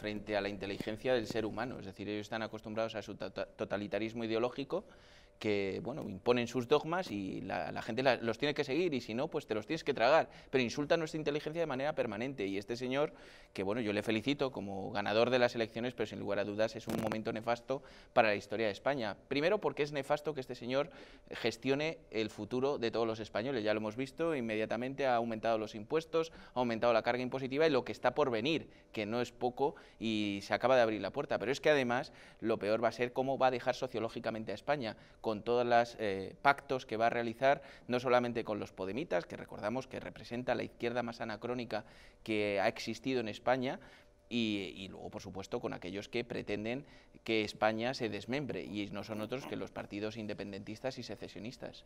frente a la inteligencia del ser humano. Es decir, ellos están acostumbrados a su tota-, totalitarismo ideológico que bueno, imponen sus dogmas y la, gente los tiene que seguir y si no, pues te los tienes que tragar. Pero insulta nuestra inteligencia de manera permanente y este señor, que bueno, yo le felicito como ganador de las elecciones, pero sin lugar a dudas es un momento nefasto para la historia de España. Primero porque es nefasto que este señor gestione el futuro de todos los españoles, ya lo hemos visto, inmediatamente ha aumentado los impuestos, ha aumentado la carga impositiva y lo que está por venir, que no es poco y se acaba de abrir la puerta. Pero es que además lo peor va a ser cómo va a dejar sociológicamente a España con todos los eh, pactos que va a realizar, no solamente con los podemitas, que recordamos que representa la izquierda más anacrónica que ha existido en España, y, luego, por supuesto, con aquellos que pretenden que España se desmembre, y no son otros que los partidos independentistas y secesionistas.